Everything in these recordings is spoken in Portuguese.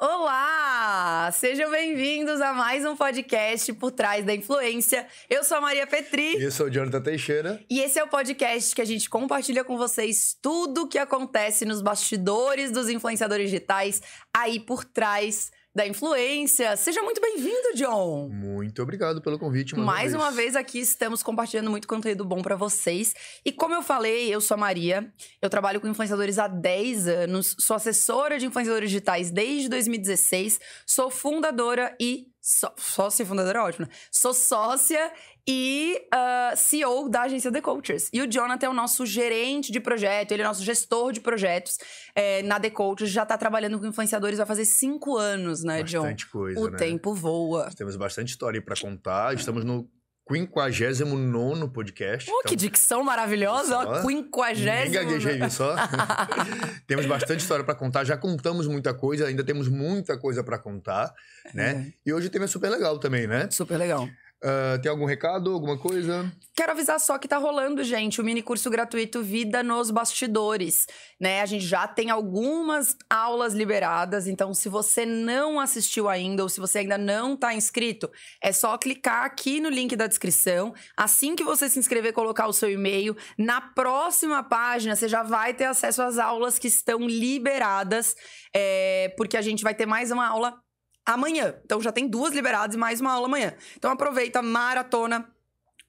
Olá! Sejam bem-vindos a mais um podcast Por Trás da Influência. Eu sou a Maria Petri. E eu sou o Jonathan Teixeira. E esse é o podcast que a gente compartilha com vocês tudo o que acontece nos bastidores dos influenciadores digitais, aí por trás da influência. Seja muito bem-vindo, John. Muito obrigado pelo convite. Mais, mais uma, vez. uma vez aqui estamos compartilhando muito conteúdo bom para vocês. E como eu falei, eu sou a Maria. Eu trabalho com influenciadores há 10 anos, sou assessora de influenciadores digitais desde 2016, sou fundadora e só, sócia e fundadora ótima ótimo, né? Sou sócia e uh, ah, CEO da agência The Cultures. E o Jonathan é o nosso gerente de projeto, ele é nosso gestor de projetos é, na The Cultures. Já tá trabalhando com influenciadores, vai fazer cinco anos, né, bastante John? Bastante coisa. O né? tempo voa. Temos bastante história para contar. Estamos no Quinquagésimo nono podcast. Oh, então, que dicção maravilhosa! ó. Quinquagésimo. gaguejei, só. temos bastante história para contar, já contamos muita coisa, ainda temos muita coisa para contar, né? É. E hoje o tema é super legal também, né? Super legal. Uh, tem algum recado, alguma coisa? Quero avisar só que tá rolando, gente, o mini curso gratuito Vida nos Bastidores, né? A gente já tem algumas aulas liberadas, então se você não assistiu ainda ou se você ainda não tá inscrito, é só clicar aqui no link da descrição. Assim que você se inscrever, colocar o seu e-mail, na próxima página você já vai ter acesso às aulas que estão liberadas, é, porque a gente vai ter mais uma aula amanhã. Então já tem duas liberadas e mais uma aula amanhã. Então aproveita, maratona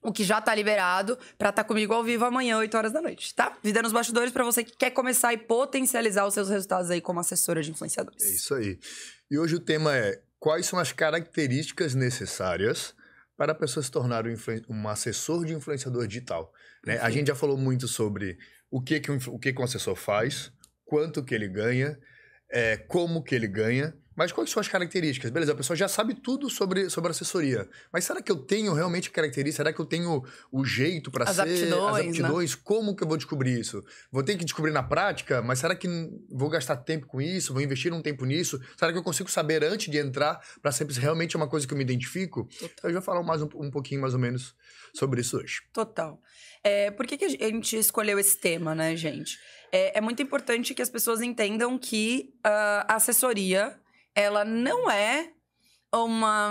o que já tá liberado para estar tá comigo ao vivo amanhã, 8 horas da noite, tá? Vida nos bastidores para você que quer começar e potencializar os seus resultados aí como assessora de influenciadores. É isso aí. E hoje o tema é quais são as características necessárias para a pessoa se tornar um, um assessor de influenciador digital. Né? A gente já falou muito sobre o que, que, um, o que, que um assessor faz, quanto que ele ganha, é, como que ele ganha, mas quais são as características? Beleza, a pessoa já sabe tudo sobre, sobre assessoria. Mas será que eu tenho realmente características? Será que eu tenho o jeito para ser? Aptidões, as aptidões. Né? Como que eu vou descobrir isso? Vou ter que descobrir na prática, mas será que vou gastar tempo com isso? Vou investir um tempo nisso? Será que eu consigo saber antes de entrar para sempre se realmente é uma coisa que eu me identifico? Total. eu já vou falar mais um, um pouquinho mais ou menos sobre isso hoje. Total. É, por que, que a gente escolheu esse tema, né, gente? É, é muito importante que as pessoas entendam que uh, a assessoria ela não é uma,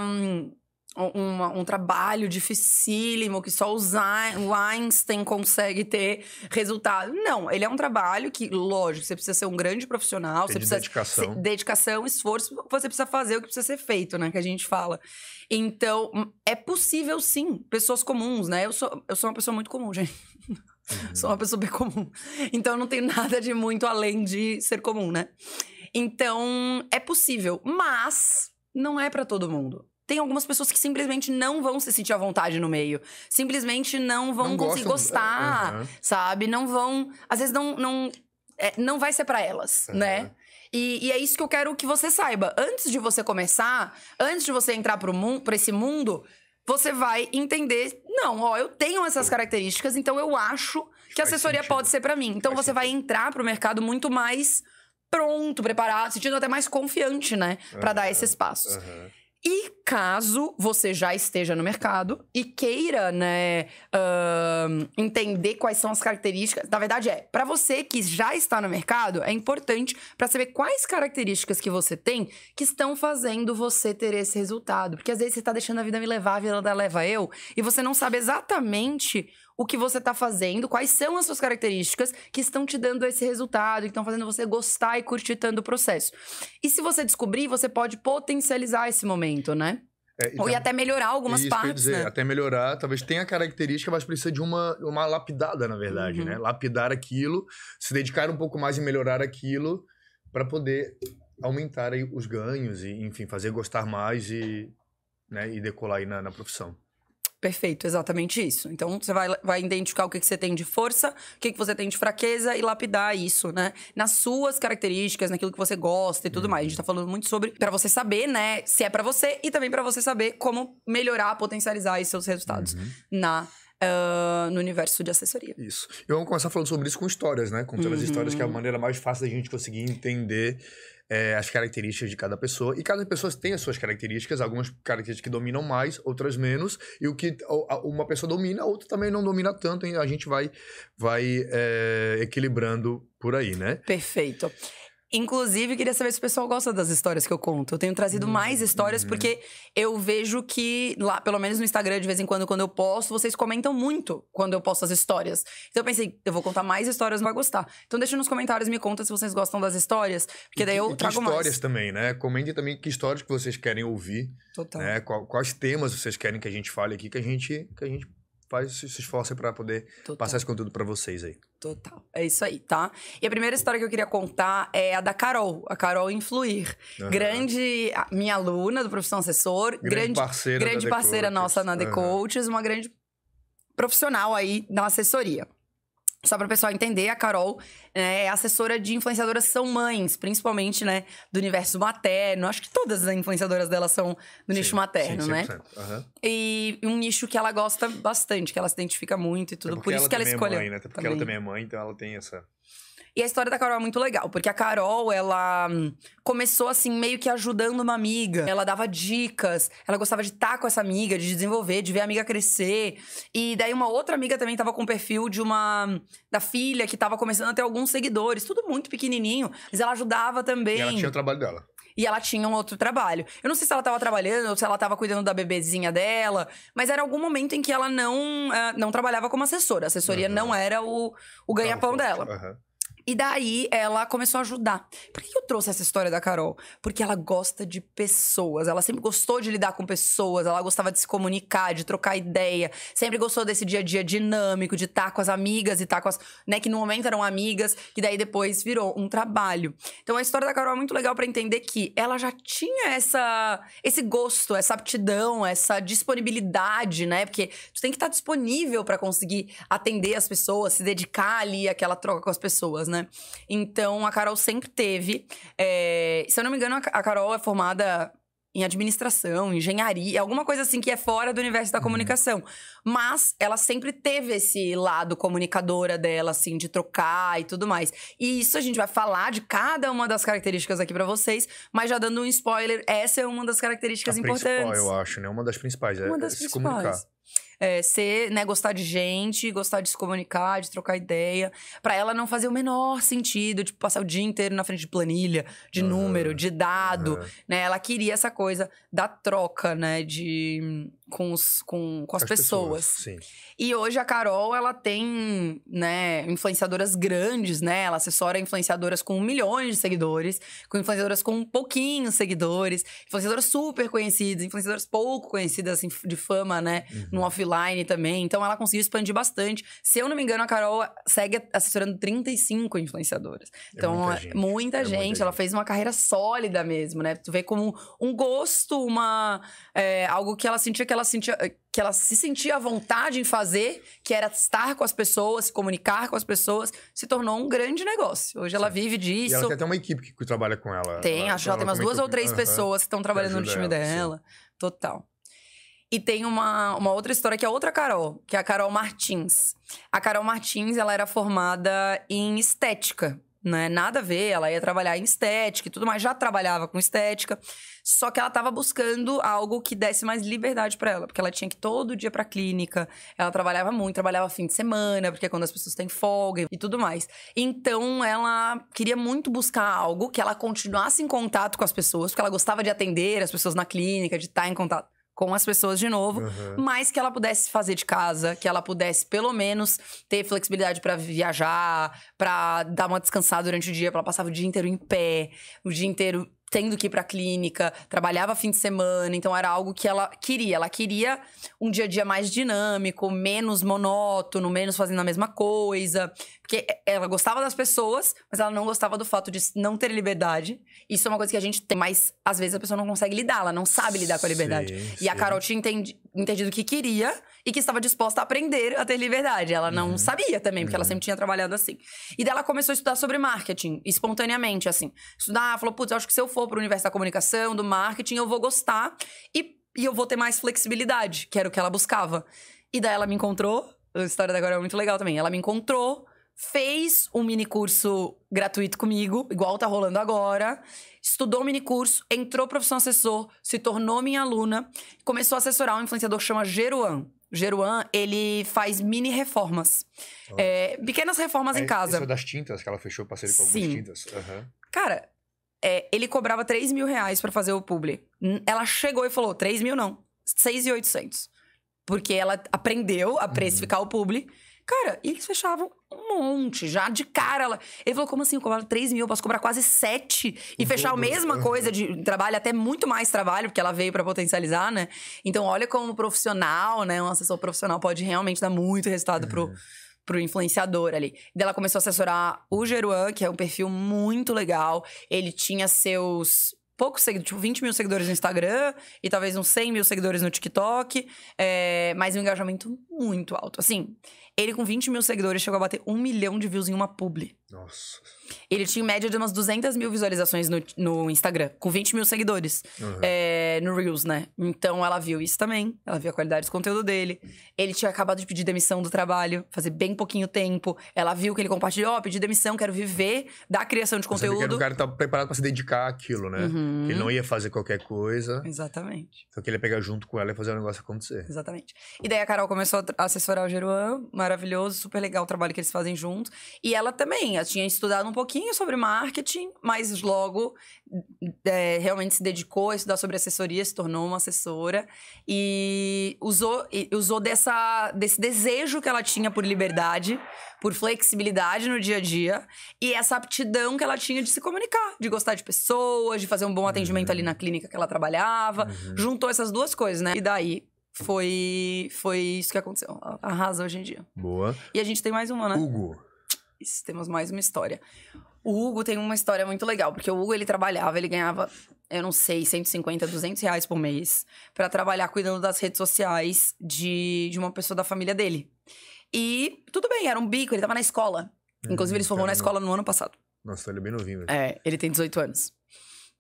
uma, um trabalho dificílimo que só o Einstein consegue ter resultado. Não, ele é um trabalho que, lógico, você precisa ser um grande profissional, Tem você de precisa. Dedicação. dedicação, esforço, você precisa fazer o que precisa ser feito, né? Que a gente fala. Então, hum, é possível sim, pessoas comuns, né? Eu sou, eu sou uma pessoa muito comum, gente. Uhum. Sou uma pessoa bem comum. Então, eu não tenho nada de muito além de ser comum, né? Então, é possível, mas não é para todo mundo. Tem algumas pessoas que simplesmente não vão se sentir à vontade no meio. Simplesmente não vão não conseguir gostam, é, gostar, sabe? Não vão. Às vezes não. Não, é, não vai ser para elas, né? E, e, é isso que eu quero que você saiba. Antes de você começar, antes de você entrar pro mundo, pra esse mundo, você vai entender. Não, ó, eu tenho essas características, então eu acho que a assessoria sentido. pode ser para mim. Então Faz você sentido. vai entrar pro mercado muito mais pronto, preparado, sentindo até mais confiante, né? Para uhum. dar esses passos. Uhum. E caso você já esteja no mercado e queira, né, uh, entender quais são as características. Na verdade, é para você que já está no mercado, é importante para saber quais características que você tem que estão fazendo você ter esse resultado. Porque às vezes você está deixando a vida me levar, a vida leva eu, e você não sabe exatamente o que você está fazendo, quais são as suas características que estão te dando esse resultado, que estão fazendo você gostar e curtir tanto o processo. E se você descobrir, você pode potencializar esse momento, né? É, Ou e é até melhorar algumas isso, partes. Dizer, né? Até melhorar, talvez tenha característica, mas precisa de uma, uma lapidada, na verdade, né? uhum. né? Lapidar aquilo, se dedicar um pouco mais em melhorar aquilo para poder aumentar aí os ganhos e, enfim, fazer gostar mais e, né, e decolar aí na, na profissão. Perfeito, exatamente isso. Então, você vai, vai identificar o que, que você tem de força, o que, que você tem de fraqueza e lapidar isso, né? Nas suas características, naquilo que você gosta e tudo uhum. mais. A gente tá falando muito sobre para você saber, né, se é para você e também para você saber como melhorar, potencializar seus resultados uhum. na Uh, no universo de assessoria. Isso. E vamos começar falando sobre isso com histórias, né? com uhum. as histórias, que é a uhum. maneira mais fácil da gente conseguir entender é, as características de cada pessoa. E cada pessoa tem as suas características, algumas características que dominam mais, outras menos. E o que uma pessoa domina, a outra também não domina tanto. E a gente vai, vai é, equilibrando por aí, né? Perfeito. Inclusive, queria saber se o pessoal gosta das histórias que eu conto. Eu tenho trazido hum, mais histórias uhum. porque eu vejo que lá, pelo menos no Instagram, de vez em quando, quando eu posto, vocês comentam muito quando eu posto as histórias. Então eu pensei, eu vou contar mais histórias, vai gostar. Então deixa nos comentários, me conta se vocês gostam das histórias, porque daí eu e trago histórias mais. histórias também, né? Comentem também que histórias que vocês querem ouvir. Total. Né? Quais temas vocês querem que a gente fale aqui, que a gente, que a gente faz, se esforcem para poder Total. passar esse conteúdo para vocês aí. Total. É isso aí, tá? E a primeira história que eu queria contar é a da Carol, a Carol Influir. Uhum. Grande minha aluna do Profissão Assessor, grande, grande parceira, grande parceira nossa na The uhum. Coaches, uma grande profissional aí na assessoria. Só para o pessoal entender, a Carol né, é assessora de influenciadoras são mães, principalmente, né, do universo materno. Acho que todas as influenciadoras dela são do sim, nicho materno, sim, né? Uhum. E um nicho que ela gosta bastante, que ela se identifica muito e tudo. É Por isso ela que ela é escolheu. É mãe, né? Até porque também. ela também é mãe, então ela tem essa e a história da Carol é muito legal, porque a Carol, ela hum, começou assim, meio que ajudando uma amiga. Ela dava dicas, ela gostava de estar com essa amiga, de desenvolver, de ver a amiga crescer. E daí uma outra amiga também tava com o perfil de uma. Hum, da filha que tava começando a ter alguns seguidores, tudo muito pequenininho, mas ela ajudava também. E ela tinha o trabalho dela. E ela tinha um outro trabalho. Eu não sei se ela estava trabalhando ou se ela estava cuidando da bebezinha dela, mas era algum momento em que ela não, não trabalhava como assessora. A assessoria uhum. não era o, o ganha-pão dela. Uhum. E daí ela começou a ajudar. Por que eu trouxe essa história da Carol? Porque ela gosta de pessoas, ela sempre gostou de lidar com pessoas, ela gostava de se comunicar, de trocar ideia, sempre gostou desse dia a dia dinâmico, de estar tá com as amigas e estar tá com as. Né, que no momento eram amigas, que daí depois virou um trabalho. Então a história da Carol é muito legal para entender que ela já tinha essa, esse gosto, essa aptidão, essa disponibilidade, né? Porque tu tem que estar tá disponível para conseguir atender as pessoas, se dedicar ali àquela troca com as pessoas, né? né? Então a Carol sempre teve. É... se eu não me engano, a Carol é formada em administração, engenharia, alguma coisa assim que é fora do universo da uhum. comunicação. Mas ela sempre teve esse lado comunicadora dela, assim, de trocar e tudo mais. E isso a gente vai falar de cada uma das características aqui para vocês, mas já dando um spoiler, essa é uma das características a importantes. Principal, eu acho, né? Uma das principais. Uma é das principais. comunicar é, ser, né, gostar de gente, gostar de se comunicar, de trocar ideia. para ela não fazer o menor sentido, tipo, passar o dia inteiro na frente de planilha, de uhum. número, de dado, uhum. né? Ela queria essa coisa da troca, né, de com, os, com, com as, as pessoas. pessoas e hoje a Carol, ela tem, né, influenciadoras grandes, né? Ela assessora influenciadoras com milhões de seguidores, com influenciadoras com pouquinhos seguidores, influenciadoras super conhecidas, influenciadoras pouco conhecidas, assim, de fama, né? Uhum. No offline também. Então, ela conseguiu expandir bastante. Se eu não me engano, a Carol segue assessorando 35 influenciadoras. É então, é, é muita, gente. Muita é gente. ela fez uma carreira sólida mesmo, né? Tu vê como um gosto, uma... É, algo que ela sentia que ela ela, sentia, eh, que ela se sentia à vontade em fazer, que era estar com as pessoas, se comunicar com as pessoas, se tornou um grande negócio. Hoje Sim. ela vive disso. E ela tem até uma equipe que trabalha com ela. Tem, ela, acho que ela, tem umas duas ou três uhum. pessoas que estão trabalhando no time ela, dela. Sim. Total. E tem uma, uma outra história que é outra Carol, que é a Carol Martins. A Carol Martins, ela era formada em estética né? Nada a ver, ela ia trabalhar em estética e tudo mais, já trabalhava com estética, só que ela estava buscando algo que desse mais liberdade para ela, porque ela tinha que ir todo dia para clínica, ela trabalhava muito, trabalhava fim de semana, porque é quando as pessoas têm folga e tudo mais. Então ela queria muito buscar algo que ela continuasse em contato com as pessoas, porque ela gostava de atender as pessoas na clínica, de estar tá em contato com as pessoas de novo, uhum. mas que ela pudesse fazer de casa, que ela pudesse pelo menos ter flexibilidade para viajar, para dar uma descansada durante o dia, para ela passava o dia inteiro em pé, o dia inteiro tendo que ir para clínica, trabalhava fim de semana, então era algo que ela queria. Ela queria um dia a dia mais dinâmico, menos monótono, menos fazendo a mesma coisa, porque é, ela gostava das pessoas, mas ela não gostava do fato de não ter liberdade. Isso é uma coisa que a gente tem, mas às vezes a pessoa não consegue lidar, ela não sabe lidar com a liberdade. Sim, e sim. a Carol tinha entendido que queria e que estava disposta a aprender a ter liberdade. Ela não uhum. sabia também, porque uhum. ela sempre tinha trabalhado assim. E dela começou a estudar sobre marketing, espontaneamente, assim. Estudar, falou, putz, acho que se eu for para o universo da comunicação, do marketing, eu vou gostar e, e eu vou ter mais flexibilidade, que era o que ela buscava. E daí ela me encontrou. A história da agora é muito legal também. Ela me encontrou fez um mini curso gratuito comigo, igual tá rolando agora. Estudou o mini curso, entrou profissão assessor, se tornou minha aluna, começou a assessorar um influenciador que chama Geruan. Geruan, ele faz mini reformas. É, pequenas reformas é, em casa. Isso é das tintas que ela fechou parceiro com Sim. algumas tintas. Uhum. Cara, é, ele cobrava 3 mil reais pra fazer o publi. Ela chegou e falou: 3 mil não, 6,800. Porque ela aprendeu a uhum. precificar uhum. o publi. Cara, e eles fechavam um monte, já de cara. Ela... Ele falou, como assim? Eu cobrava 3 mil, eu posso cobrar quase 7 e fechar a uhum. mesma coisa de trabalho, até muito mais trabalho, porque ela veio para potencializar, né? Então, olha como profissional, né? Um assessor profissional pode realmente dar muito resultado é. pro, pro influenciador ali. Daí ela começou a assessorar o Geruan, que é um perfil muito legal. Ele tinha seus poucos seguidores, tipo 20 mil seguidores no Instagram e talvez uns 100 mil seguidores no TikTok, é, mas um engajamento muito alto. Assim, ele, com 20 mil seguidores, chegou a bater um milhão de views em uma publi. Nossa. Ele tinha em média de umas 200 mil visualizações no, no Instagram, com 20 mil seguidores. Uhum. É, no Reels, né? Então ela viu isso também. Ela viu a qualidade do conteúdo dele. Ele tinha acabado de pedir demissão do trabalho, fazer bem pouquinho tempo. Ela viu que ele compartilhou: Ó, oh, pedi demissão, quero viver da criação de conteúdo. Porque o cara tá preparado para se dedicar àquilo, né? Uhum. Que ele não ia fazer qualquer coisa. Exatamente. Só que ele ia pegar junto com ela e fazer o negócio acontecer. Exatamente. E daí a Carol começou a assessorar o Geruan, maravilhoso, super legal o trabalho que eles fazem juntos. E ela também, ela tinha estudado um pouquinho sobre marketing, mas logo é, realmente se dedicou a estudar sobre assessoria, se tornou uma assessora e usou, e usou dessa, desse desejo que ela tinha por liberdade, por flexibilidade no dia a dia e essa aptidão que ela tinha de se comunicar, de gostar de pessoas, de fazer um bom atendimento uhum. ali na clínica que ela trabalhava. Uhum. Juntou essas duas coisas, né? E daí foi, foi isso que aconteceu. Arrasa hoje em dia. Boa. E a gente tem mais uma, né? Hugo. Isso, temos mais uma história. O Hugo tem uma história muito legal, porque o Hugo ele trabalhava, ele ganhava, eu não sei, 150, 200 reais por mês para trabalhar cuidando das redes sociais de, de uma pessoa da família dele. E tudo bem, era um bico, ele tava na escola. Hum, Inclusive, ele se formou na escola no ano passado. Nossa, ele é bem novinho. Mesmo. É, ele tem 18 anos.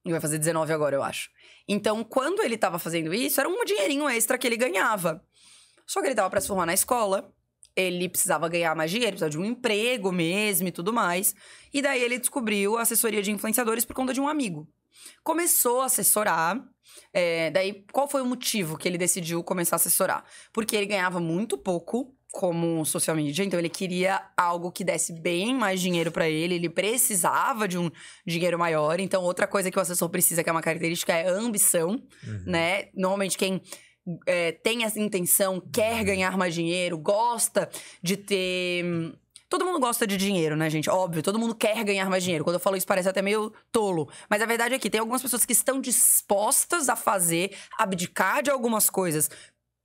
E vai fazer 19 agora, eu acho. Então, quando ele estava fazendo isso, era um dinheirinho extra que ele ganhava. Só que ele estava para se formar na escola, ele precisava ganhar mais dinheiro, precisava de um emprego mesmo e tudo mais. E daí ele descobriu a assessoria de influenciadores por conta de um amigo. Começou a assessorar. É, daí, qual foi o motivo que ele decidiu começar a assessorar? Porque ele ganhava muito pouco como social media, então ele queria algo que desse bem mais dinheiro para ele, ele precisava de um dinheiro maior. Então, outra coisa que o assessor precisa, que é uma característica, é ambição, uhum. né? Normalmente quem é, tem essa intenção, quer uhum. ganhar mais dinheiro, gosta de ter. Hum, todo mundo gosta de dinheiro, né, gente? Óbvio, todo mundo quer ganhar mais dinheiro. Quando eu falo isso, parece até meio tolo. Mas a verdade é que tem algumas pessoas que estão dispostas a fazer, abdicar de algumas coisas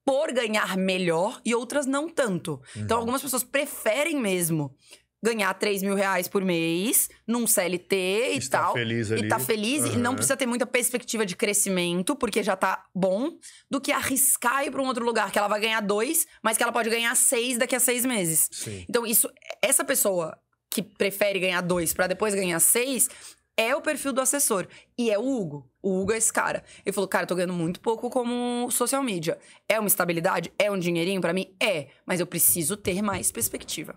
por ganhar melhor e outras não tanto. Então, uhum. Então, algumas pessoas preferem mesmo ganhar 3 mil reais por mês num CLT e e tá tal. Feliz ali. E tá feliz uhum. e não uhum. precisa ter muita perspectiva de crescimento, porque já tá bom, do que arriscar ir para um outro lugar, que ela vai ganhar dois, mas que ela pode ganhar seis daqui a seis meses. Sim. Então, isso, essa pessoa que prefere ganhar dois para depois ganhar seis, é o perfil do assessor. E é o Hugo. O Hugo é esse cara. Ele falou, cara, eu tô ganhando muito pouco como social media. É uma estabilidade? É um dinheirinho para mim? É. Mas eu preciso ter mais perspectiva.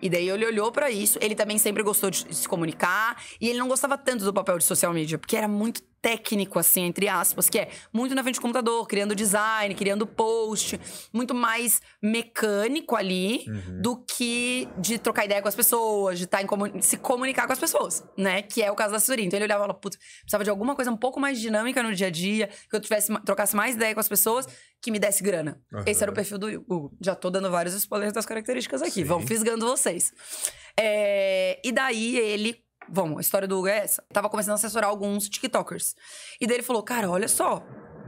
E daí ele olhou para isso. Ele também sempre gostou de se comunicar. E ele não gostava tanto do papel de social media, porque era muito técnico, assim, entre aspas, que é muito na frente do computador, criando design, criando post, muito mais mecânico ali uhum. do que de trocar ideia com as pessoas, de estar tá em comun... se comunicar com as pessoas, né? Que é o caso da assessoria. Então ele olhava e falava, putz, precisava de alguma coisa um pouco mais dinâmica no dia a dia, que eu tivesse, trocasse mais ideia com as pessoas, que me desse grana. Uhum. Esse era o perfil do Google. Já tô dando vários spoilers das características aqui. Sim. Vão fisgando você vocês. É, e daí ele. Bom, a história do Hugo é essa. tava começando a assessorar alguns TikTokers. E daí ele falou: Cara, olha só,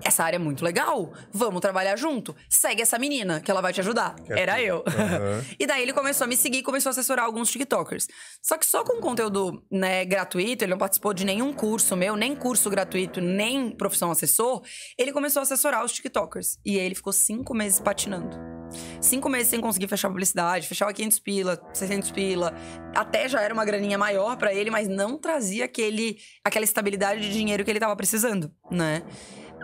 essa área é muito legal, vamos trabalhar junto. Segue essa menina, que ela vai te ajudar. Era eu. Uhum. e daí ele começou a me seguir, começou a assessorar alguns TikTokers. Só que só com conteúdo né, gratuito, ele não participou de nenhum curso meu, nem curso gratuito, nem profissão assessor. Ele começou a assessorar os TikTokers. E aí ele ficou cinco meses patinando. Cinco meses sem conseguir fechar a publicidade, fechava 500 pila, 600 pila. Até já era uma graninha maior para ele, mas não trazia aquele, aquela estabilidade de dinheiro que ele tava precisando, né?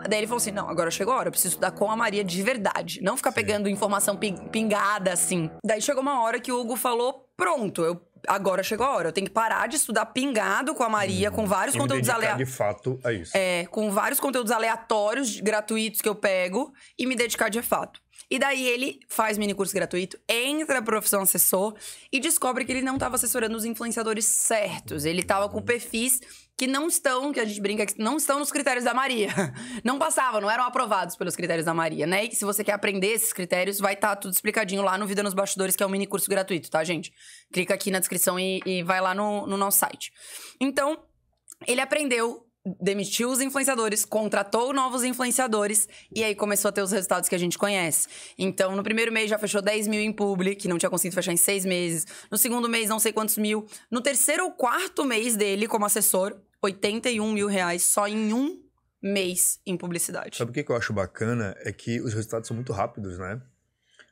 Daí ele falou assim: não, agora chegou a hora, eu preciso estudar com a Maria de verdade. Não ficar Sim. pegando informação pingada assim. Daí chegou uma hora que o Hugo falou: pronto, eu agora chegou a hora. Eu tenho que parar de estudar pingado com a Maria, hum, com vários conteúdos aleatórios. De fato, é isso. É, com vários conteúdos aleatórios, gratuitos que eu pego e me dedicar de fato. E daí ele faz mini curso gratuito, entra na profissão assessor e descobre que ele não estava assessorando os influenciadores certos. Ele estava com perfis que não estão, que a gente brinca que não estão nos critérios da Maria. Não passavam, não eram aprovados pelos critérios da Maria, né? E se você quer aprender esses critérios, vai estar tá tudo explicadinho lá no Vida nos Bastidores, que é um mini curso gratuito, tá, gente? Clica aqui na descrição e, e vai lá no, no nosso site. Então, ele aprendeu demitiu os influenciadores, contratou novos influenciadores e aí começou a ter os resultados que a gente conhece. Então, no primeiro mês já fechou 10 mil em publi, que não tinha conseguido fechar em seis meses. No segundo mês, não sei quantos mil. No terceiro ou quarto mês dele, como assessor, 81 mil reais só em um mês em publicidade. Sabe o que eu acho bacana? É que os resultados são muito rápidos, né?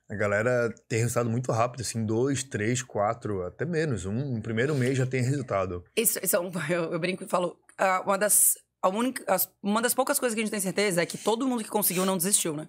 A galera tem resultado muito rápido, assim, dois, três, quatro, até menos. Um, um primeiro mês já tem resultado. Isso, isso é um, eu, eu, brinco e falo, uh, uma das, a única, as, uma das poucas coisas que a gente tem certeza é que todo mundo que conseguiu não desistiu, né?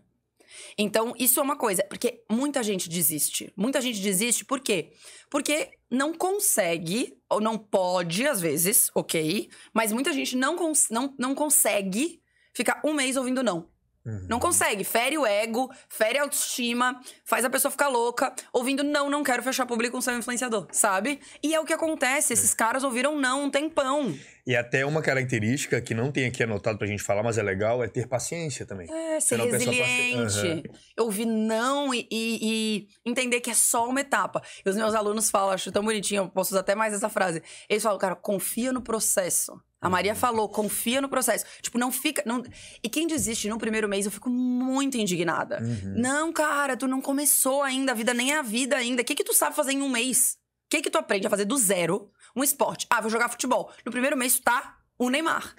Então, isso é uma coisa, porque muita gente desiste. Muita gente desiste por quê? Porque não consegue, ou não pode, às vezes, ok, mas muita gente não, não, não consegue ficar um mês ouvindo não. Uhum. Não consegue. Fere o ego, fere a autoestima, faz a pessoa ficar louca, ouvindo não, não quero fechar público com seu influenciador, sabe? E é o que acontece. Esses é. caras ouviram não um tempão. E até uma característica que não tem aqui anotado pra gente falar, mas é legal, é ter paciência também. É, ser resiliente. Paci... Uhum. Ouvir não e, e, e, entender que é só uma etapa. E os meus alunos falam, acho tão bonitinho, eu posso usar até mais essa frase. Eles falam, cara, confia no processo. A Maria uhum. falou, confia no processo. Tipo, não fica. Não... E quem desiste no primeiro mês, eu fico muito indignada. Uhum. Não, cara, tu não começou ainda, a vida nem é a vida ainda. O que, que tu sabe fazer em um mês? que que tu aprende a fazer do zero um esporte? Ah, vou jogar futebol. No primeiro mês tu tá o Neymar.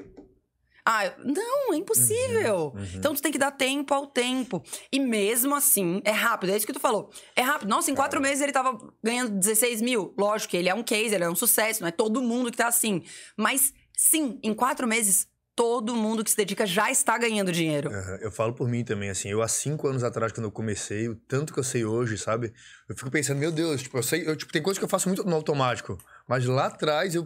Ah, não, é impossível. Uhum, uhum. Então tu tem que dar tempo ao tempo. E mesmo assim, é rápido. É isso que tu falou. É rápido. Nossa, em é. quatro é. meses ele tava ganhando 16 mil. Lógico que ele é um case, ele é um sucesso, não é todo mundo que tá assim. Mas sim, em quatro meses todo mundo que se dedica já está ganhando dinheiro. Uhum. Eu falo por mim também, assim, eu há cinco anos atrás, quando eu comecei, o tanto que eu sei hoje, sabe? Eu fico pensando, meu Deus, tipo, eu sei, eu, tipo, tem coisas que eu faço muito no automático, mas lá atrás eu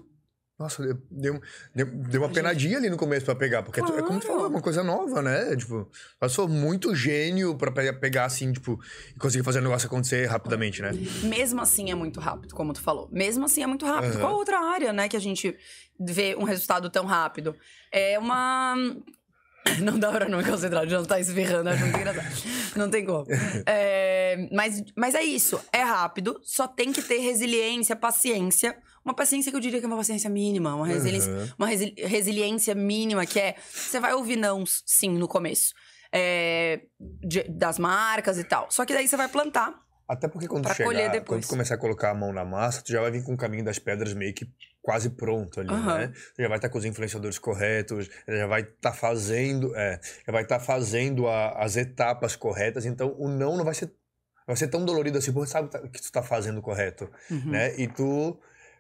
nossa, deu, deu, deu uma penadinha ali no começo pra pegar, porque claro. É, é como tu falou, é uma coisa nova, né? Tipo, passou muito gênio pra pegar assim, tipo, e conseguir fazer o negócio acontecer rapidamente, né? Mesmo assim é muito rápido, como tu falou. Mesmo assim é muito rápido. Uhum. Qual outra área, né, que a gente vê um resultado tão rápido? É uma Não dá pra não me concentrar, já não tá esfirrando, acho muito engraçado. Não tem como. É, mas, mas é isso, é rápido, só tem que ter resiliência, paciência. Uma paciência que eu diria que é uma paciência mínima, uma resiliência, uhum. uma resili resiliência mínima, que é você vai ouvir não sim no começo. É, de, das marcas e tal. Só que daí você vai plantar até porque quando chegar, quando começar a colocar a mão na massa, tu já vai vir com o caminho das pedras meio que quase pronto ali, uhum. né? Tu já vai estar tá com os influenciadores corretos, já vai estar tá fazendo, é, já vai estar tá fazendo a, as etapas corretas, então o não não vai ser vai ser tão dolorido assim, porque sabe que tu está fazendo correto, uhum. né? E tu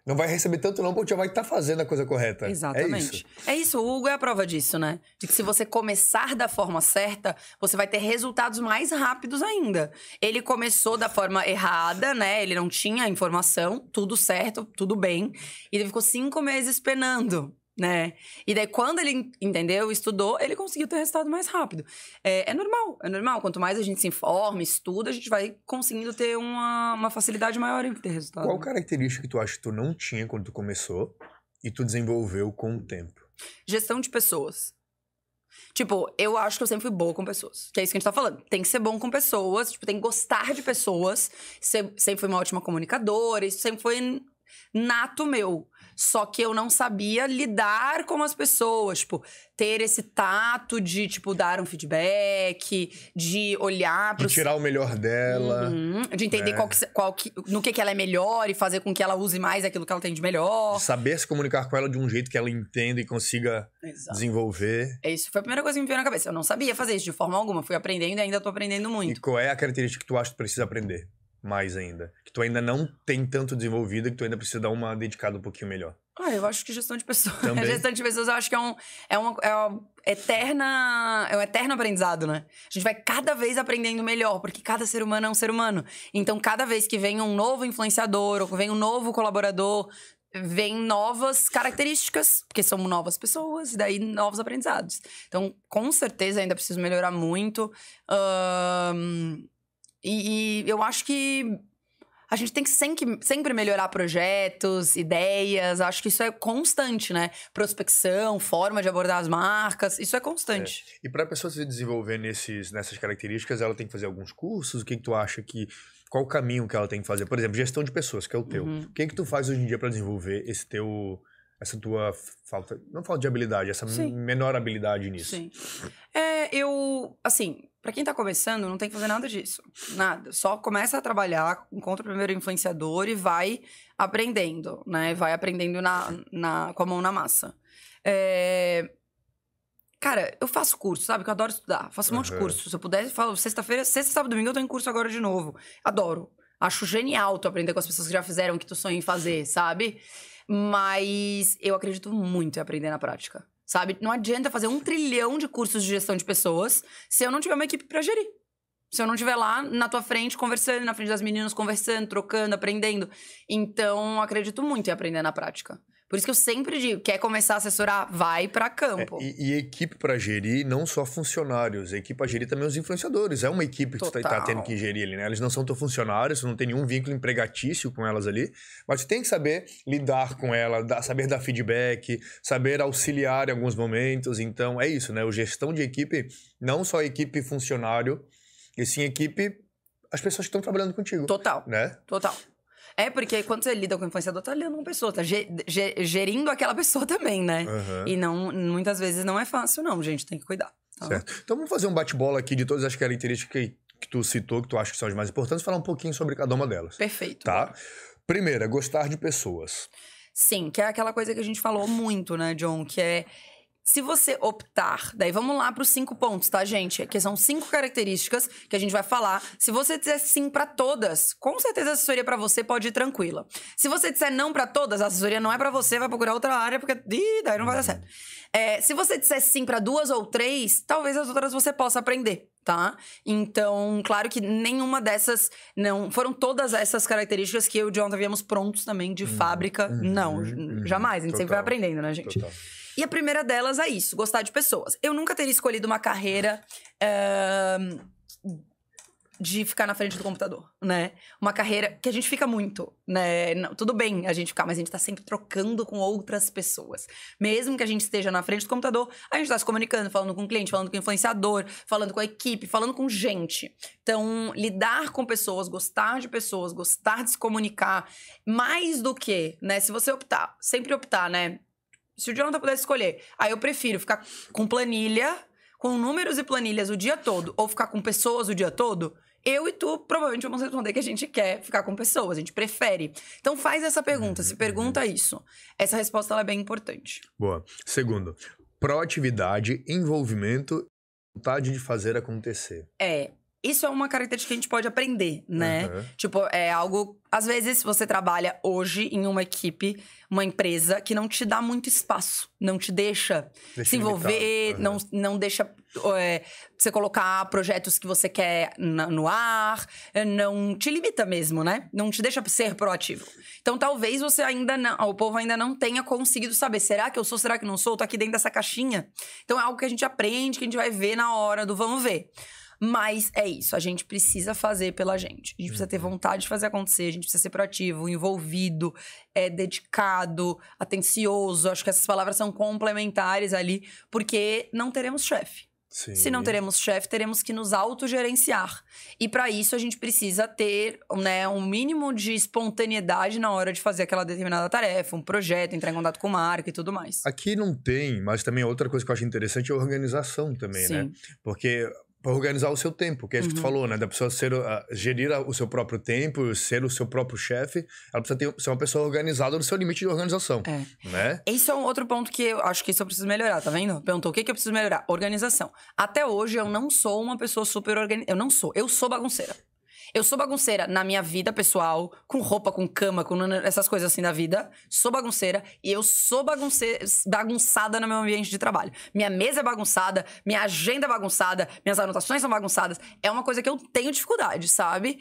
não vai receber tanto não, porque já vai estar tá fazendo a coisa correta. É Exatamente. É isso. é isso, o Hugo é a prova disso, né? De que se você começar da forma certa, você vai ter resultados mais rápidos ainda. Ele começou da forma errada, né? Ele não tinha informação, tudo certo, tudo bem. E ele ficou cinco meses penando né? E daí, quando ele entendeu, estudou, ele conseguiu ter resultado mais rápido. É, é, normal, é normal. Quanto mais a gente se informa, estuda, a gente vai conseguindo ter uma, uma facilidade maior em ter resultado. Qual né? característica que tu acha que tu não tinha quando tu começou e tu desenvolveu com o tempo? Gestão de pessoas. Tipo, eu acho que eu sempre fui boa com pessoas. Que é isso que a gente tá falando. Tem que ser bom com pessoas, tipo, tem que gostar de pessoas. Sempre fui uma ótima comunicadora, isso sempre foi nato meu. Só que eu não sabia lidar com as pessoas, tipo, ter esse tato de, tipo, dar um feedback, de olhar para De tirar o melhor dela. Uhum. de entender né? qual que, qual que, no que, que ela é melhor e fazer com que ela use mais aquilo que ela tem de melhor. De saber se comunicar com ela de um jeito que ela entenda e consiga Exato. desenvolver. Isso foi a primeira coisa que me veio na cabeça. Eu não sabia fazer isso de forma alguma, fui aprendendo e ainda tô aprendendo muito. E qual é a característica que tu acha que precisa aprender? mais ainda? Que tu ainda não tem tanto desenvolvido que tu ainda precisa dar uma dedicada um pouquinho melhor? Ah, eu acho que gestão de pessoas. Também. gestão de pessoas eu acho que é um, é, uma, é uma eterna. É um eterno aprendizado, né? A gente vai cada vez aprendendo melhor, porque cada ser humano é um ser humano. Então, cada vez que vem um novo influenciador, ou vem um novo colaborador, vem novas características, porque são novas pessoas, e daí novos aprendizados. Então, com certeza ainda preciso melhorar muito. Um, e, e eu acho que a gente tem que sempre, sempre melhorar projetos, ideias. Acho que isso é constante, né? Prospecção, forma de abordar as marcas, isso é constante. É. E para a pessoa se desenvolver nesses, nessas características, ela tem que fazer alguns cursos? O que, que tu acha que. Qual o caminho que ela tem que fazer? Por exemplo, gestão de pessoas, que é o teu. Uhum. O que, que tu faz hoje em dia para desenvolver esse teu. Essa tua falta. Não falta de habilidade, essa Sim. menor habilidade nisso. Sim. É, eu. Assim, para quem tá começando, não tem que fazer nada disso. Nada. Só começa a trabalhar, encontra o primeiro influenciador e vai aprendendo, né? Vai aprendendo na, na com a mão na massa. É... Cara, eu faço curso, sabe? Que eu adoro estudar. Faço um uhum. monte de curso. Se eu puder, eu falo sexta-feira, sexta, sábado, domingo eu tô em curso agora de novo. Adoro. Acho genial tu aprender com as pessoas que já fizeram o que tu sonha em fazer, sabe? Mas eu acredito muito em aprender na prática sabe? Não adianta fazer um trilhão de cursos de gestão de pessoas se eu não tiver uma equipe para gerir. Se eu não estiver lá na tua frente, conversando, na frente das meninas, conversando, trocando, aprendendo. Então, acredito muito em aprender na prática. Por isso que eu sempre digo, quer começar a assessorar, vai para campo. É, e, e, equipe para gerir, não só funcionários, equipe para gerir também os influenciadores. É uma equipe Total. que tu tá, tá, tendo que gerir ali, né? Eles não são teu funcionários, tu não tem nenhum vínculo empregatício com elas ali, mas tu tem que saber lidar com ela, saber dar feedback, saber auxiliar em alguns momentos. Então, é isso, né? O gestão de equipe, não só equipe funcionário, e sim equipe as pessoas que estão trabalhando contigo. Total. Né? Total. É, porque quando você lida com o influenciador, tá lendo uma pessoa, tá gerindo aquela pessoa também, né? Uhum. E não, muitas vezes não é fácil, não, gente, tem que cuidar. Tá? Certo. Então vamos fazer um bate-bola aqui de todas as características que, que tu citou, que tu acha que são as mais importantes, falar um pouquinho sobre cada uma delas. Perfeito. Tá? Primeira, gostar de pessoas. Sim, que é aquela coisa que a gente falou muito, né, John? Que é se você optar, daí vamos lá para os cinco pontos, tá, gente? Que são cinco características que a gente vai falar. Se você disser sim para todas, com certeza a assessoria para você pode ir tranquila. Se você disser não para todas, a assessoria não é para você, vai procurar outra área, porque Ih, daí não vai dar certo. É, se você disser sim para duas ou três, talvez as outras você possa aprender. Tá? Então, claro que nenhuma dessas não. Foram todas essas características que eu e o John havíamos prontos também de hum, fábrica. Hum, não, hum, jamais. A gente sempre vai aprendendo, né, gente? Total. E a primeira delas é isso: gostar de pessoas. Eu nunca teria escolhido uma carreira. Uh, de ficar na frente do computador, né? Uma carreira que a gente fica muito, né? Não, tudo bem a gente ficar, mas a gente tá sempre trocando com outras pessoas. Mesmo que a gente esteja na frente do computador, a gente tá se comunicando, falando com o cliente, falando com o influenciador, falando com a equipe, falando com gente. Então, lidar com pessoas, gostar de pessoas, gostar de se comunicar, mais do que, né? Se você optar, sempre optar, né? Se o Jonathan pudesse escolher, aí eu prefiro ficar com planilha, com números e planilhas o dia todo, ou ficar com pessoas o dia todo, eu e tu provavelmente vamos responder que a gente quer ficar com pessoas, a gente prefere. Então faz essa pergunta, se uhum, pergunta uhum. isso. Essa resposta é bem importante. Boa. Segundo, proatividade, envolvimento vontade de fazer acontecer. É, isso é uma característica que a gente pode aprender, né? Uhum. Tipo, é algo. Às vezes, você trabalha hoje em uma equipe, uma empresa que não te dá muito espaço, não te deixa, deixa se envolver, uhum. não, não deixa é, você colocar projetos que você quer no ar, é, não te limita mesmo, né? Não te deixa ser proativo. Então, talvez você ainda não, o povo ainda não tenha conseguido saber: será que eu sou, será que não sou? Tô aqui dentro dessa caixinha. Então, é algo que a gente aprende, que a gente vai ver na hora do vamos ver. Mas é isso, a gente precisa fazer pela gente. A gente precisa ter uhum. vontade de fazer acontecer, a gente precisa ser proativo, envolvido, é, dedicado, atencioso. Acho que essas palavras são complementares ali, porque não teremos chefe. Se não teremos chefe, teremos que nos autogerenciar. E para isso a gente precisa ter né, um mínimo de espontaneidade na hora de fazer aquela determinada tarefa, um projeto, entrar em contato com marca e tudo mais. Aqui não tem, mas também outra coisa que eu acho interessante é a organização também, né? Sim. né? Porque para organizar o seu tempo, que é isso uhum. que tu uhum. falou, né? Da pessoa ser, uh, gerir o seu próprio tempo, ser o seu próprio chefe, ela precisa ter, ser uma pessoa organizada no seu limite de organização, é. né? Esse é um outro ponto que eu acho que isso eu preciso melhorar, tá vendo? Perguntou o que, que eu preciso melhorar? Organização. Até hoje eu não sou uma pessoa super organizada, eu não sou, eu sou bagunceira. Eu sou bagunceira na minha vida pessoal, com roupa, com cama, com essas coisas assim da vida. Sou bagunceira e eu sou bagunce... bagunçada no meu ambiente de trabalho. Minha mesa é bagunçada, minha agenda é bagunçada, minhas anotações são bagunçadas. É uma coisa que eu tenho dificuldade, sabe?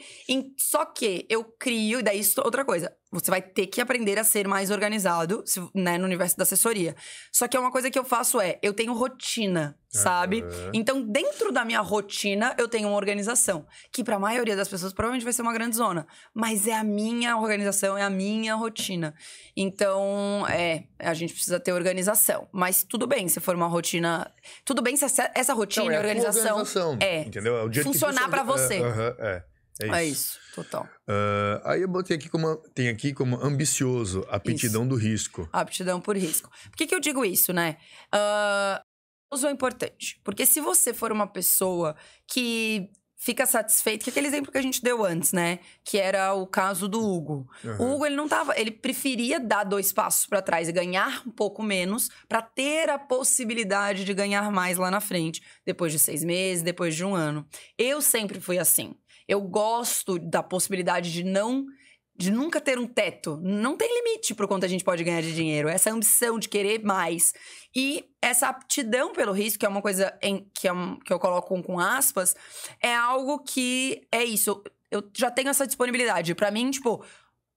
Só que eu crio, e daí isso, é outra coisa você vai ter que aprender a ser mais organizado né, no universo da assessoria. Só que é uma coisa que eu faço é, eu tenho rotina, sabe? Uhum. Então, dentro da minha rotina, eu tenho uma organização. Que para a maioria das pessoas provavelmente vai ser uma grande zona. Mas é a minha organização, é a minha rotina. Então, é, a gente precisa ter organização. Mas tudo bem se for uma rotina. Tudo bem se essa, essa rotina então, é organização, organização. É. Entendeu? É o dia funcionar para você. É, uhum, é, é isso. É isso. Total. Uh, aí eu botei aqui como, tem aqui como ambicioso, aptidão isso. do risco. Aptidão por risco. Por que, que eu digo isso, né? Uh, é importante. Porque se você for uma pessoa que fica satisfeito, que é aquele exemplo que a gente deu antes, né? Que era o caso do Hugo. Uhum. O Hugo, ele não tava, ele preferia dar dois passos para trás e ganhar um pouco menos para ter a possibilidade de ganhar mais lá na frente, depois de seis meses, depois de um ano. Eu sempre fui assim. Eu gosto da possibilidade de não de nunca ter um teto. Não tem limite para quanto a gente pode ganhar de dinheiro. Essa é ambição de querer mais. E essa aptidão pelo risco, que é uma coisa em, que, é um, que eu coloco com aspas, é algo que é isso. Eu já tenho essa disponibilidade. para mim, tipo,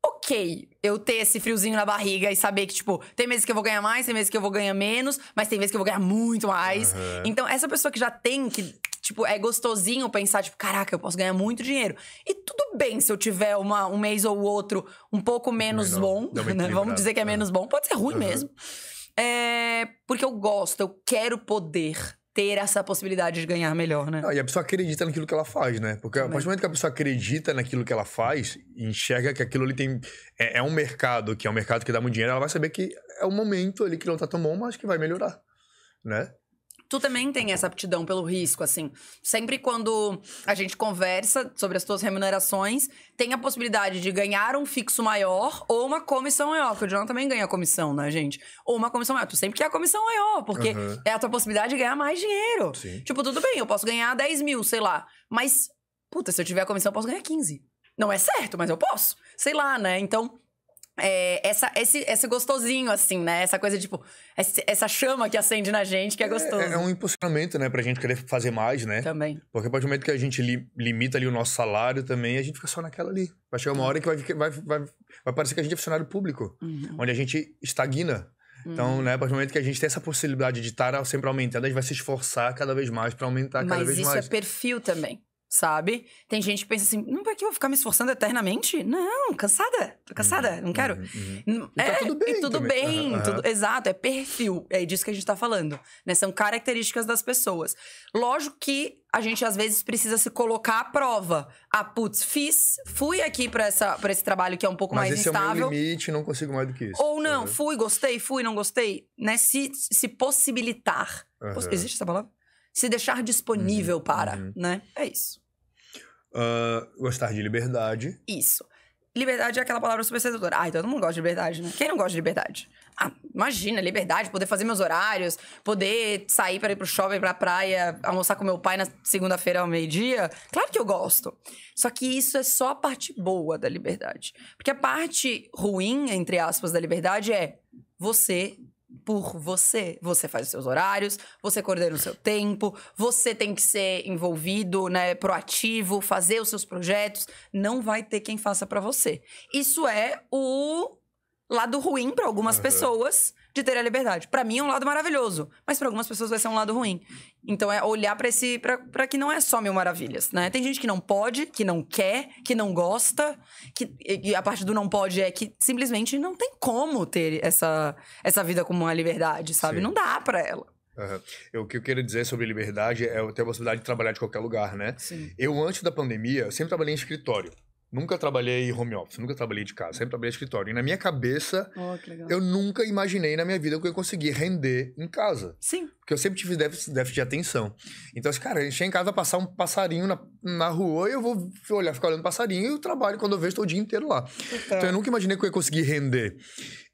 ok eu ter esse friozinho na barriga e saber que, tipo, tem meses que eu vou ganhar mais, tem meses que eu vou ganhar menos, mas tem vezes que eu vou ganhar muito mais. Uhum. Então, essa pessoa que já tem, que Tipo, é gostosinho pensar, tipo, caraca, eu posso ganhar muito dinheiro. E tudo bem se eu tiver uma, um mês ou outro um pouco menos Menor, bom. Né? Vamos dizer que é, é menos bom. Pode ser ruim uhum. mesmo. É, porque eu gosto, eu quero poder ter essa possibilidade de ganhar melhor, né? e a pessoa acredita naquilo que ela faz, né? Porque Também. a partir do momento que a pessoa acredita naquilo que ela faz, enxerga que aquilo ali tem é, é, um mercado, que é um mercado que dá muito dinheiro, ela vai saber que é o momento ali que não tá tão bom, mas que vai melhorar, né? tu também tem essa aptidão pelo risco, assim. Sempre quando a gente conversa sobre as tuas remunerações, tem a possibilidade de ganhar um fixo maior ou uma comissão maior, porque o Jonathan também ganha comissão, né, gente? Ou uma comissão maior. Tu sempre quer a comissão maior, porque uhum. é a tua possibilidade de ganhar mais dinheiro. Sim. Tipo, tudo bem, eu posso ganhar 10 mil, sei lá. Mas, puta, se eu tiver a comissão, eu posso ganhar 15. Não é certo, mas eu posso. Sei lá, né? Então, é, essa, esse, esse gostosinho, assim, né? Essa coisa, tipo, essa chama que acende na gente, que é, é gostoso. É, é um impulsionamento, né? Pra gente querer fazer mais, né? Também. Porque a partir do momento que a gente li, limita ali o nosso salário também, a gente fica só naquela ali. Vai chegar uma hora que vai, vai, vai, vai parecer que a gente é funcionário público, uhum. onde a gente estagna. Então, uhum. né, a partir do momento que a gente tem essa possibilidade de estar sempre aumentando, a gente vai se esforçar cada vez mais para aumentar cada Mas vez mais. Mas isso é perfil também sabe? Tem gente que pensa assim, não, pra que eu vou ficar me esforçando eternamente? Não, cansada, tô cansada, uhum, não quero. Uhum, uhum. É, e tá é, tudo bem. tudo também. bem, tudo, exato, é perfil, é disso que a gente tá falando, né? São características das pessoas. Lógico que a gente às vezes precisa se colocar à prova. Ah, putz, fiz, fui aqui para esse trabalho que é um pouco Mas mais esse instável. É o meu limite, não consigo mais do que isso. Ou não, fui, gostei, fui, não gostei. Né? Se, se possibilitar. Existe essa palavra? Se deixar uhum, disponível para, uhum. né? É isso. Uh, gostar de liberdade. Isso. Liberdade é aquela palavra super sedutora. Ai, todo mundo gosta de liberdade, né? Quem não gosta de liberdade? Ah, imagina, liberdade, poder fazer meus horários, poder sair para ir pro shopping, pra praia, almoçar com meu pai na segunda-feira ao meio-dia. Claro que eu gosto. Só que isso é só a parte boa da liberdade. Porque a parte ruim, entre aspas, da liberdade é você por você. Você faz os seus horários, você coordena o seu tempo, você tem que ser envolvido, né, proativo, fazer os seus projetos. Não vai ter quem faça para você. Isso é o lado ruim para algumas uhum. pessoas, de ter a liberdade. Para mim é um lado maravilhoso, mas para algumas pessoas vai ser um lado ruim. Então é olhar para esse para que não é só mil maravilhas, né? Tem gente que não pode, que não quer, que não gosta, que e a parte do não pode é que simplesmente não tem como ter essa essa vida como uma liberdade, sabe? Sim. Não dá para ela. Uhum. O que eu quero dizer sobre liberdade é ter a possibilidade de trabalhar de qualquer lugar, né? Sim. Eu, antes da pandemia, eu sempre trabalhei em escritório. Nunca trabalhei home office, nunca trabalhei de casa, sempre trabalhei de escritório. E na minha cabeça, oh, eu nunca imaginei na minha vida que eu conseguia render em casa. Sim. Porque eu sempre tive déficit, déficit de atenção. Então, assim, cara, eu em casa, passar um passarinho na, na rua e eu vou olhar, ficar olhando passarinho e eu trabalho quando eu vejo, estou o dia inteiro lá. Então, então eu nunca imaginei que eu ia conseguir render.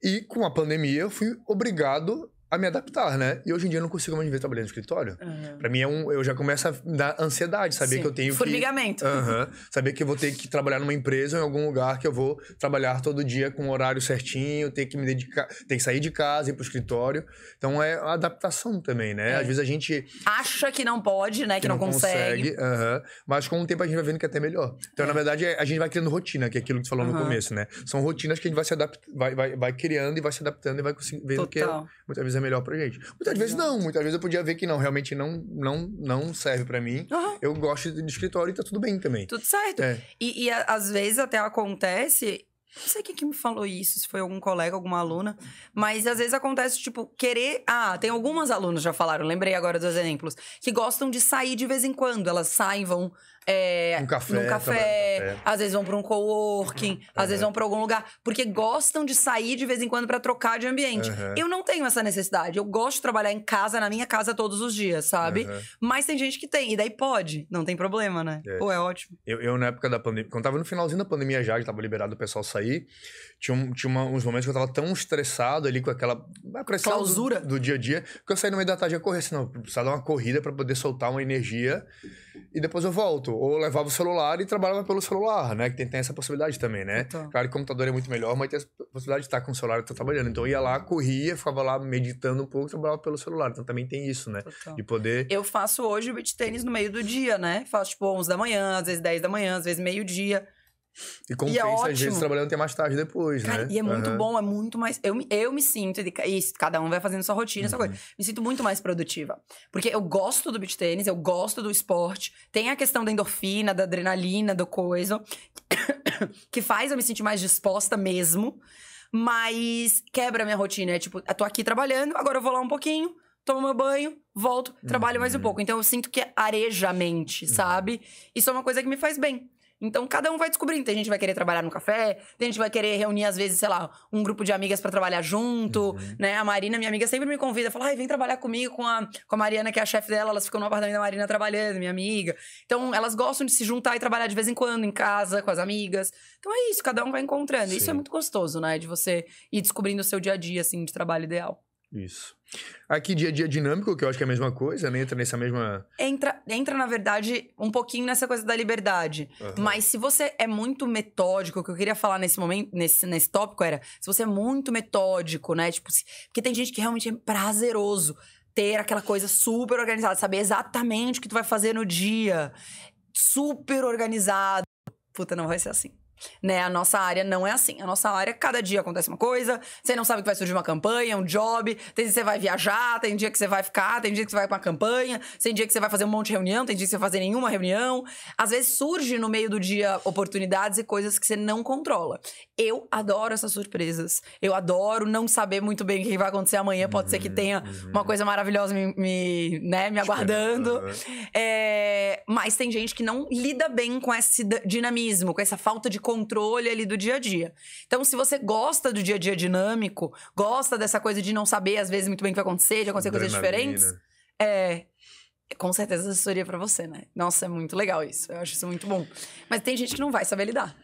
E com a pandemia, eu fui obrigado a me adaptar, né? E hoje em dia eu não consigo mais ver trabalhando no escritório. Uhum. Para mim é um, eu já começo a dar ansiedade, saber Sim. que eu tenho formigamento. Que, uh saber que eu vou ter que trabalhar numa empresa ou em algum lugar que eu vou trabalhar todo dia com o horário certinho, ter que me dedicar, ter que sair de casa ir pro escritório. Então é a adaptação também, né? É. Às vezes a gente acha que não pode, né, que, que não, não, consegue. consegue mas com o tempo a gente vai vendo que é até melhor. Então é. na verdade é, a gente vai criando rotina, que é aquilo que tu falou uhum. no começo, né? São rotinas que a gente vai se adaptar, vai, vai, vai criando e vai se adaptando e vai o que é muitas vezes é melhor pra gente. Muitas vezes não, muitas vezes eu podia ver que não, realmente não não, não serve para mim. Uhum. Eu gosto de escritório e tá tudo bem também. Tudo certo. É. E, e às vezes até acontece não sei quem que me falou isso, se foi algum colega, alguma aluna, mas às vezes acontece, tipo, querer. Ah, tem algumas alunas já falaram, lembrei agora dos exemplos, que gostam de sair de vez em quando. Elas saem, vão é, um café, num café, café, às vezes vão para um coworking, uhum. às vezes vão para algum lugar, porque gostam de sair de vez em quando para trocar de ambiente. Uhum. Eu não tenho essa necessidade. Eu gosto de trabalhar em casa, na minha casa todos os dias, sabe? Uhum. Mas tem gente que tem, e daí pode, não tem problema, né? É. Pô, é ótimo. Eu, eu, na época da pandemia, quando tava no finalzinho da pandemia já, que tava liberado o pessoal sair, tinha, um, tinha uma, uns momentos que eu tava tão estressado ali com aquela, clausura do, do, dia a dia, que eu saí no meio da tarde a correr, assim, precisava dar uma corrida para poder soltar uma energia e depois eu volto ou levava o celular e trabalhava pelo celular, né? Que tem, tem essa possibilidade também, né? Então. Claro que o computador é muito melhor, mas tem a possibilidade de estar com o celular e estar trabalhando. Então ia lá, corria, ficava lá meditando um pouco, trabalhava pelo celular. Então também tem isso, né? Então. De poder. Eu faço hoje beat tênis no meio do dia, né? Faço tipo 11 da manhã, às vezes 10 da manhã, às vezes meio-dia. E compensa, e é às vezes, trabalhando até mais tarde depois, Cara, né? E é muito uhum. bom, é muito mais. Eu, eu me sinto, isso, cada um vai fazendo sua rotina, uhum. sua coisa. Me sinto muito mais produtiva. Porque eu gosto do beat tênis, eu gosto do esporte. Tem a questão da endorfina, da adrenalina, do coisa, que faz eu me sentir mais disposta mesmo. Mas quebra minha rotina. É tipo, eu tô aqui trabalhando, agora eu vou lá um pouquinho, tomo meu banho, volto, trabalho uhum. mais um uhum. pouco. Então eu sinto que areja a mente, uhum. sabe? Isso é uma coisa que me faz bem. Então, cada um vai descobrindo. Tem gente que vai querer trabalhar no café, tem gente que vai querer reunir, às vezes, sei lá, um grupo de amigas para trabalhar junto, uhum. né? A Marina, minha amiga, sempre me convida, fala, ai, vem trabalhar comigo com a, com a Mariana, que é a chefe dela, elas ficam no apartamento da Marina trabalhando, minha amiga. Então, elas gostam de se juntar e trabalhar de vez em quando, em casa, com as amigas. Então, é isso, cada um vai encontrando. Sim. Isso é muito gostoso, né? De você ir descobrindo o seu dia a dia, assim, de trabalho ideal. Isso. Aqui, dia a dia dinâmico, que eu acho que é a mesma coisa, né? Entra nessa mesma. Entra, entra na verdade, um pouquinho nessa coisa da liberdade. Uhum. Mas se você é muito metódico, o que eu queria falar nesse momento, nesse, nesse tópico era: se você é muito metódico, né? Tipo, se, porque tem gente que realmente é prazeroso ter aquela coisa super organizada, saber exatamente o que tu vai fazer no dia, super organizado. Puta, não vai ser assim. Né? A nossa área não é assim. A nossa área, cada dia acontece uma coisa, você não sabe que vai surgir uma campanha, um job, tem dia que você vai viajar, tem dia que você vai ficar, tem dia que você vai pra uma campanha, tem dia que você vai fazer um monte de reunião, tem dia que você vai fazer nenhuma reunião. Às vezes surge no meio do dia oportunidades e coisas que você não controla. Eu adoro essas surpresas. Eu adoro não saber muito bem o que vai acontecer amanhã. Pode uhum, ser que uhum, tenha uhum. uma coisa maravilhosa me, me né, me aguardando. É, mas tem gente que não lida bem com esse dinamismo, com essa falta de controle ali do dia a dia. Então, se você gosta do dia a dia dinâmico, gosta dessa coisa de não saber, às vezes, muito bem o que vai acontecer, de acontecer coisas diferentes, é. Com certeza assessoria para você, né? Nossa, é muito legal isso. Eu acho isso muito bom. Mas tem gente que não vai saber lidar.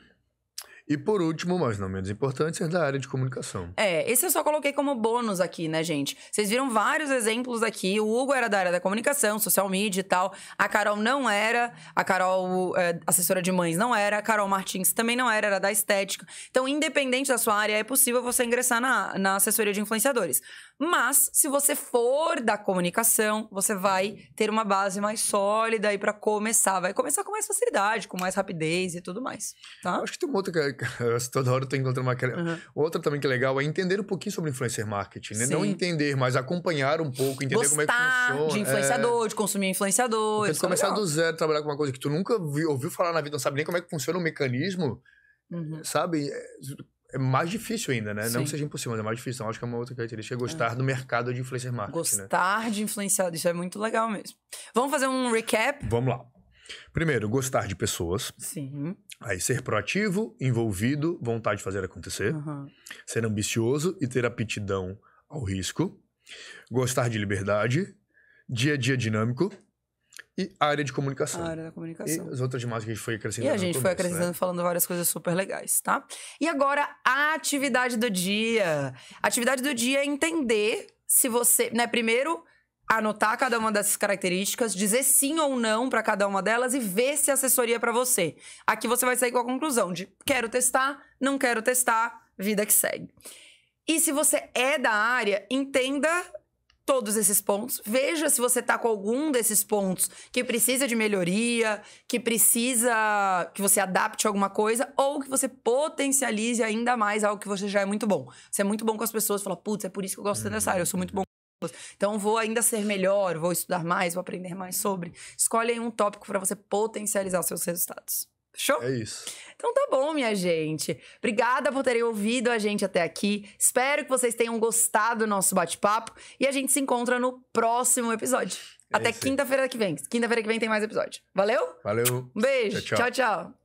E por último, mas não menos importante, é da área de comunicação. É, esse eu só coloquei como bônus aqui, né, gente? Vocês viram vários exemplos aqui. O Hugo era da área da comunicação, social media e tal. A Carol não era. A Carol, é, assessora de mães, não era. A Carol Martins também não era, era da estética. Então, independente da sua área, é possível você ingressar na, na assessoria de influenciadores. Mas, se você for da comunicação, você vai ter uma base mais sólida aí para começar. Vai começar com mais facilidade, com mais rapidez e tudo mais, tá? acho que tem uma outra toda hora eu tô encontrando uma uhum. Outra também que é legal é entender um pouquinho sobre influencer marketing, né? Não entender, mas acompanhar um pouco, entender Gostar como é que funciona. de influenciador, é... de consumir influenciadores é começar do zero, trabalhar com uma coisa que tu nunca viu, ouviu falar na vida, não sabe nem como é que funciona o mecanismo, uhum. sabe? É, é mais difícil ainda, né? Sim. Não que seja impossível, mas é mais difícil. Então, acho que é uma outra característica, é gostar é. do mercado de influencer marketing. Né? Gostar né? de influenciar. isso é muito legal mesmo. Vamos fazer um recap? Vamos lá. Primeiro, gostar de pessoas. Sim. Aí, ser proativo, envolvido, vontade de fazer acontecer. Uhum. Ser ambicioso e ter aptidão ao risco. Gostar de liberdade. Dia a dia dinâmico. E área de comunicação. A área da comunicação. E as outras demais que a gente foi acrescentando. E a gente começo, foi né? acrescentando, né? falando várias coisas super legais, tá? E agora, a atividade do dia. A atividade do dia é entender se você. Né, primeiro anotar cada uma dessas características, dizer sim ou não para cada uma delas e ver se assessoria é para você. Aqui você vai sair com a conclusão de quero testar, não quero testar, vida que segue. E se você é da área, entenda todos esses pontos, veja se você está com algum desses pontos que precisa de melhoria, que precisa que você adapte alguma coisa ou que você potencialize ainda mais algo que você já é muito bom. Você é muito bom com as pessoas, fala, putz, é por isso que eu gosto dessa área, eu sou muito bom então, vou ainda ser melhor, vou estudar mais, vou aprender mais sobre. Escolhe aí um tópico para você potencializar os seus resultados. Show? É isso. Então tá bom, minha gente. Obrigada por terem ouvido a gente até aqui. Espero que vocês tenham gostado do nosso bate-papo e a gente se encontra no próximo episódio. É até quinta-feira que vem. Quinta-feira que vem tem mais episódio. Valeu? Valeu. Um beijo. tchau, tchau. tchau, tchau.